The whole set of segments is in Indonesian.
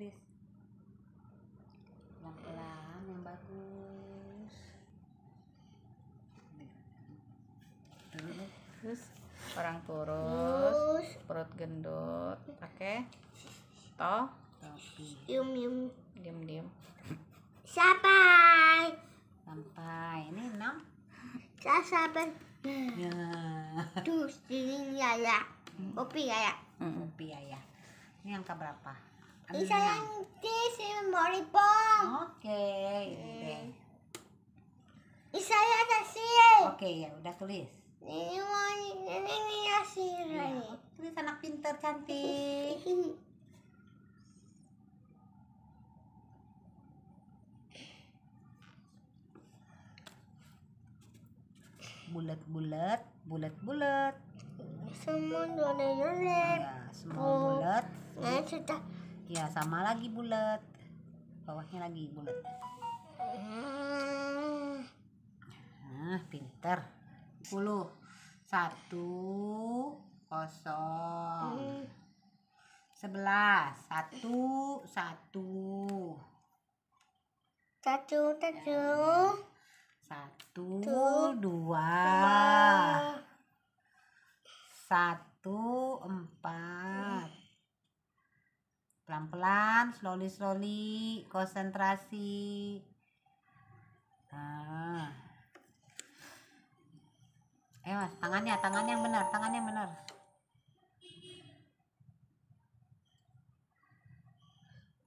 iblis pelan pelan yang bagus terus orang turus perut gendut oke toh yum yum diem diem sampai sampai ini enam saya sampai ya terus ini ya ya kopi ya ya kopi ya ya ini angka berapa Disayang di si Moribong. Oke. Okay. Hmm. Isaya Tasir. Oke, ya udah tulis. Ini ini ini Tasir. Ya, tulis anak pintar cantik. bulat-bulat, bulat-bulat. Semua dole-dole. Ya, semua bulat. Nah, sudah ya sama lagi bulat bawahnya lagi bulat nah pinter 10 satu kosong sebelah satu satu satu satu satu dua satu empat pelan-pelan slowly slowly konsentrasi nah. eh mas tangannya tangan yang benar tangan yang benar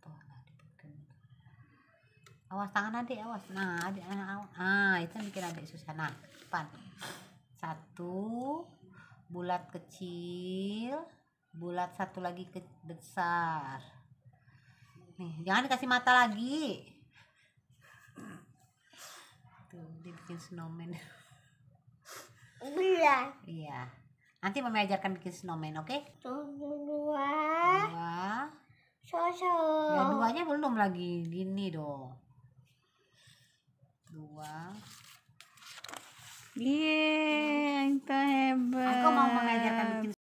nah, awas tangan nanti, awas nah adik awas. ah itu yang bikin adik susah nah depan satu bulat kecil bulat satu lagi ke besar nih jangan dikasih mata lagi tuh dia bikin snowman iya iya nanti mau ajarkan bikin snowman oke okay? dua dua sosok ya duanya belum lagi gini dong dua Iya.